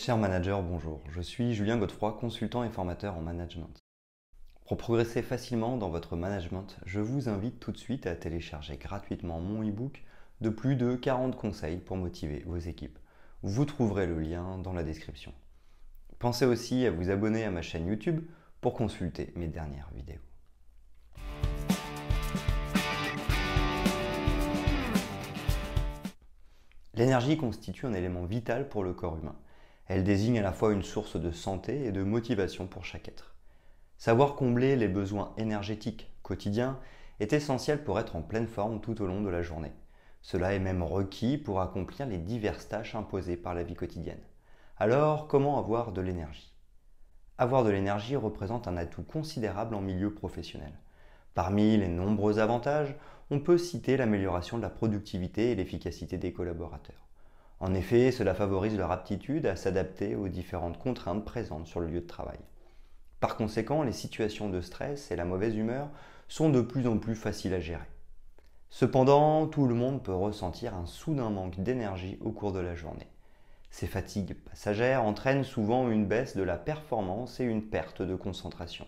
Cher manager, bonjour. Je suis Julien Godefroy, consultant et formateur en management. Pour progresser facilement dans votre management, je vous invite tout de suite à télécharger gratuitement mon e-book de plus de 40 conseils pour motiver vos équipes. Vous trouverez le lien dans la description. Pensez aussi à vous abonner à ma chaîne YouTube pour consulter mes dernières vidéos. L'énergie constitue un élément vital pour le corps humain elle désigne à la fois une source de santé et de motivation pour chaque être. Savoir combler les besoins énergétiques quotidiens est essentiel pour être en pleine forme tout au long de la journée. Cela est même requis pour accomplir les diverses tâches imposées par la vie quotidienne. Alors, comment avoir de l'énergie Avoir de l'énergie représente un atout considérable en milieu professionnel. Parmi les nombreux avantages, on peut citer l'amélioration de la productivité et l'efficacité des collaborateurs. En effet, cela favorise leur aptitude à s'adapter aux différentes contraintes présentes sur le lieu de travail. Par conséquent, les situations de stress et la mauvaise humeur sont de plus en plus faciles à gérer. Cependant, tout le monde peut ressentir un soudain manque d'énergie au cours de la journée. Ces fatigues passagères entraînent souvent une baisse de la performance et une perte de concentration.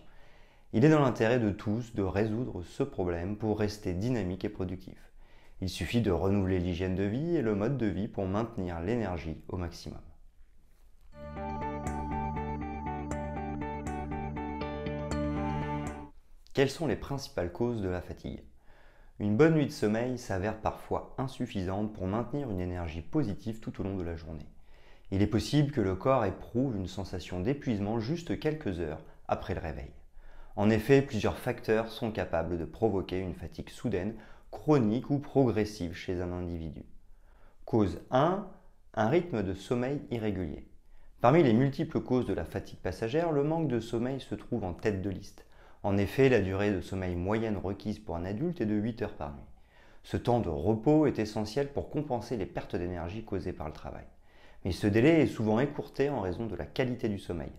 Il est dans l'intérêt de tous de résoudre ce problème pour rester dynamique et productif. Il suffit de renouveler l'hygiène de vie et le mode de vie pour maintenir l'énergie au maximum. Quelles sont les principales causes de la fatigue Une bonne nuit de sommeil s'avère parfois insuffisante pour maintenir une énergie positive tout au long de la journée. Il est possible que le corps éprouve une sensation d'épuisement juste quelques heures après le réveil. En effet, plusieurs facteurs sont capables de provoquer une fatigue soudaine chronique ou progressive chez un individu. Cause 1, un rythme de sommeil irrégulier. Parmi les multiples causes de la fatigue passagère, le manque de sommeil se trouve en tête de liste. En effet, la durée de sommeil moyenne requise pour un adulte est de 8 heures par nuit. Ce temps de repos est essentiel pour compenser les pertes d'énergie causées par le travail. Mais ce délai est souvent écourté en raison de la qualité du sommeil,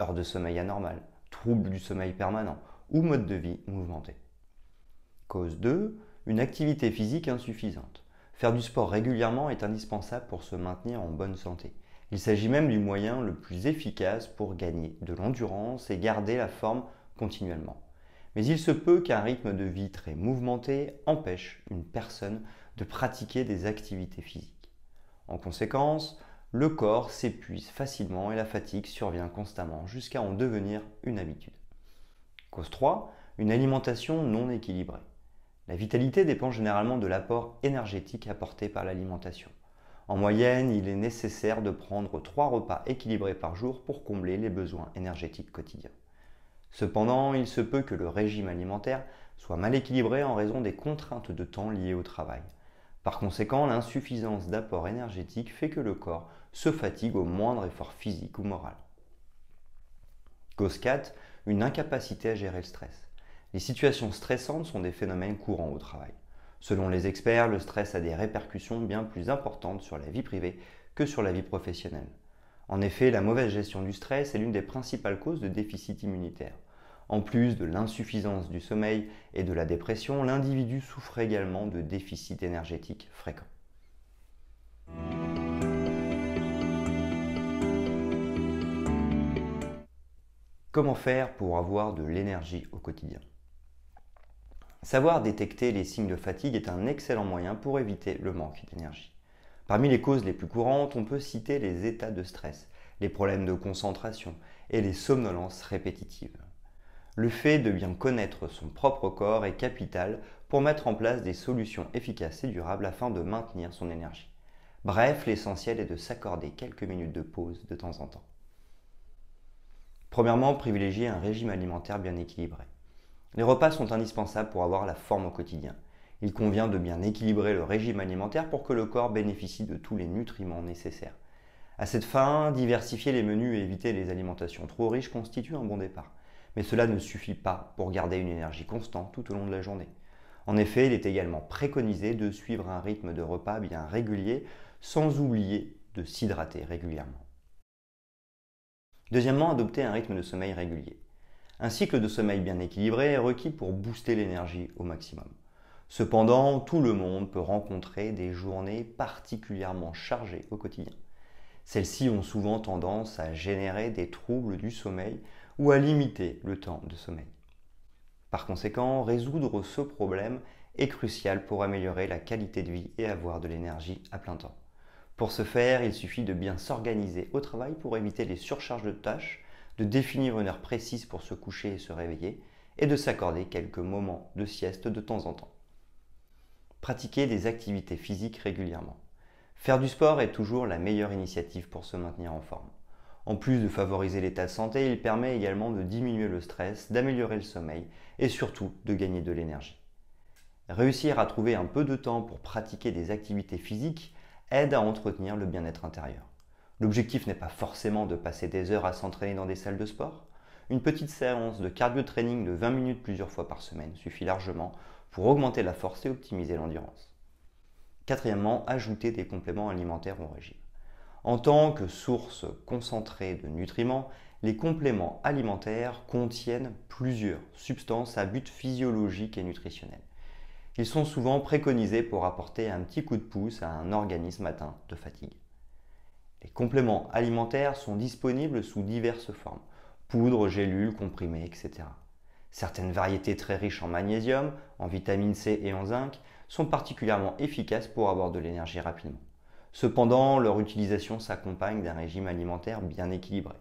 heures de sommeil anormales, troubles du sommeil permanent ou mode de vie mouvementé. Cause 2, une activité physique insuffisante. Faire du sport régulièrement est indispensable pour se maintenir en bonne santé. Il s'agit même du moyen le plus efficace pour gagner de l'endurance et garder la forme continuellement. Mais il se peut qu'un rythme de vie très mouvementé empêche une personne de pratiquer des activités physiques. En conséquence, le corps s'épuise facilement et la fatigue survient constamment jusqu'à en devenir une habitude. Cause 3, une alimentation non équilibrée. La vitalité dépend généralement de l'apport énergétique apporté par l'alimentation. En moyenne, il est nécessaire de prendre 3 repas équilibrés par jour pour combler les besoins énergétiques quotidiens. Cependant, il se peut que le régime alimentaire soit mal équilibré en raison des contraintes de temps liées au travail. Par conséquent, l'insuffisance d'apport énergétique fait que le corps se fatigue au moindre effort physique ou moral. Cause 4, une incapacité à gérer le stress. Les situations stressantes sont des phénomènes courants au travail. Selon les experts, le stress a des répercussions bien plus importantes sur la vie privée que sur la vie professionnelle. En effet, la mauvaise gestion du stress est l'une des principales causes de déficit immunitaire. En plus de l'insuffisance du sommeil et de la dépression, l'individu souffre également de déficits énergétique fréquents. Comment faire pour avoir de l'énergie au quotidien Savoir détecter les signes de fatigue est un excellent moyen pour éviter le manque d'énergie. Parmi les causes les plus courantes, on peut citer les états de stress, les problèmes de concentration et les somnolences répétitives. Le fait de bien connaître son propre corps est capital pour mettre en place des solutions efficaces et durables afin de maintenir son énergie. Bref, l'essentiel est de s'accorder quelques minutes de pause de temps en temps. Premièrement, privilégier un régime alimentaire bien équilibré. Les repas sont indispensables pour avoir la forme au quotidien. Il convient de bien équilibrer le régime alimentaire pour que le corps bénéficie de tous les nutriments nécessaires. À cette fin, diversifier les menus et éviter les alimentations trop riches constitue un bon départ. Mais cela ne suffit pas pour garder une énergie constante tout au long de la journée. En effet, il est également préconisé de suivre un rythme de repas bien régulier sans oublier de s'hydrater régulièrement. Deuxièmement, adopter un rythme de sommeil régulier. Un cycle de sommeil bien équilibré est requis pour booster l'énergie au maximum. Cependant, tout le monde peut rencontrer des journées particulièrement chargées au quotidien. Celles-ci ont souvent tendance à générer des troubles du sommeil ou à limiter le temps de sommeil. Par conséquent, résoudre ce problème est crucial pour améliorer la qualité de vie et avoir de l'énergie à plein temps. Pour ce faire, il suffit de bien s'organiser au travail pour éviter les surcharges de tâches de définir une heure précise pour se coucher et se réveiller, et de s'accorder quelques moments de sieste de temps en temps. Pratiquer des activités physiques régulièrement. Faire du sport est toujours la meilleure initiative pour se maintenir en forme. En plus de favoriser l'état de santé, il permet également de diminuer le stress, d'améliorer le sommeil et surtout de gagner de l'énergie. Réussir à trouver un peu de temps pour pratiquer des activités physiques aide à entretenir le bien-être intérieur. L'objectif n'est pas forcément de passer des heures à s'entraîner dans des salles de sport. Une petite séance de cardio training de 20 minutes plusieurs fois par semaine suffit largement pour augmenter la force et optimiser l'endurance. Quatrièmement, ajouter des compléments alimentaires au régime. En tant que source concentrée de nutriments, les compléments alimentaires contiennent plusieurs substances à but physiologique et nutritionnel. Ils sont souvent préconisés pour apporter un petit coup de pouce à un organisme atteint de fatigue. Les compléments alimentaires sont disponibles sous diverses formes, poudre, gélules, comprimés, etc. Certaines variétés très riches en magnésium, en vitamine C et en zinc sont particulièrement efficaces pour avoir de l'énergie rapidement. Cependant, leur utilisation s'accompagne d'un régime alimentaire bien équilibré.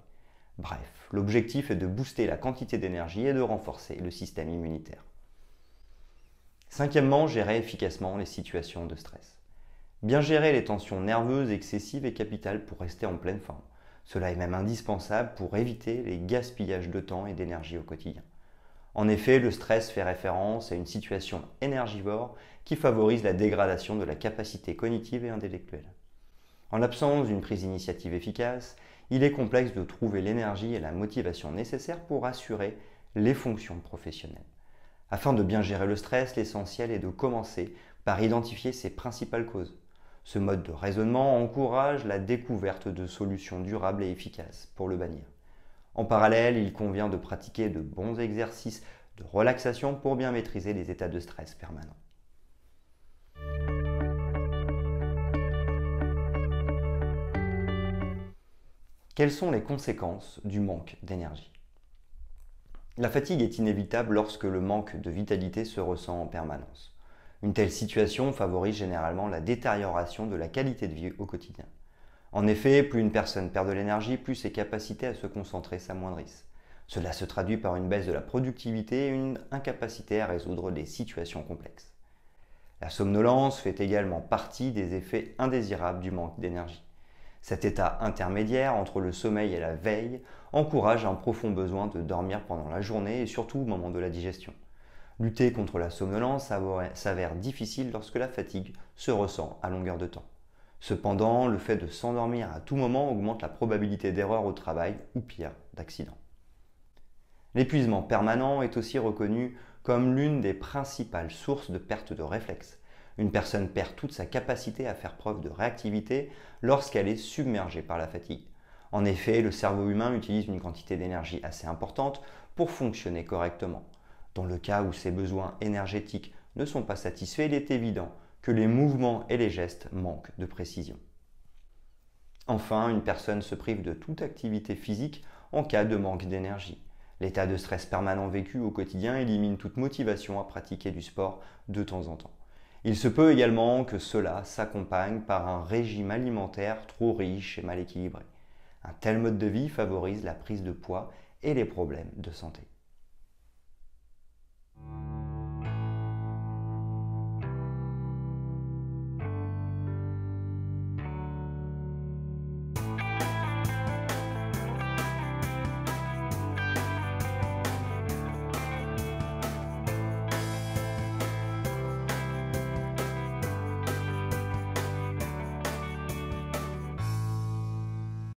Bref, l'objectif est de booster la quantité d'énergie et de renforcer le système immunitaire. Cinquièmement, gérer efficacement les situations de stress. Bien gérer les tensions nerveuses, excessives est capital pour rester en pleine forme. Cela est même indispensable pour éviter les gaspillages de temps et d'énergie au quotidien. En effet, le stress fait référence à une situation énergivore qui favorise la dégradation de la capacité cognitive et intellectuelle. En l'absence d'une prise d'initiative efficace, il est complexe de trouver l'énergie et la motivation nécessaires pour assurer les fonctions professionnelles. Afin de bien gérer le stress, l'essentiel est de commencer par identifier ses principales causes. Ce mode de raisonnement encourage la découverte de solutions durables et efficaces pour le bannir. En parallèle, il convient de pratiquer de bons exercices de relaxation pour bien maîtriser les états de stress permanents. Quelles sont les conséquences du manque d'énergie La fatigue est inévitable lorsque le manque de vitalité se ressent en permanence. Une telle situation favorise généralement la détérioration de la qualité de vie au quotidien. En effet, plus une personne perd de l'énergie, plus ses capacités à se concentrer s'amoindrissent. Cela se traduit par une baisse de la productivité et une incapacité à résoudre des situations complexes. La somnolence fait également partie des effets indésirables du manque d'énergie. Cet état intermédiaire entre le sommeil et la veille encourage un profond besoin de dormir pendant la journée et surtout au moment de la digestion. Lutter contre la somnolence s'avère difficile lorsque la fatigue se ressent à longueur de temps. Cependant, le fait de s'endormir à tout moment augmente la probabilité d'erreur au travail ou pire, d'accident. L'épuisement permanent est aussi reconnu comme l'une des principales sources de perte de réflexe. Une personne perd toute sa capacité à faire preuve de réactivité lorsqu'elle est submergée par la fatigue. En effet, le cerveau humain utilise une quantité d'énergie assez importante pour fonctionner correctement. Dans le cas où ses besoins énergétiques ne sont pas satisfaits, il est évident que les mouvements et les gestes manquent de précision. Enfin, une personne se prive de toute activité physique en cas de manque d'énergie. L'état de stress permanent vécu au quotidien élimine toute motivation à pratiquer du sport de temps en temps. Il se peut également que cela s'accompagne par un régime alimentaire trop riche et mal équilibré. Un tel mode de vie favorise la prise de poids et les problèmes de santé.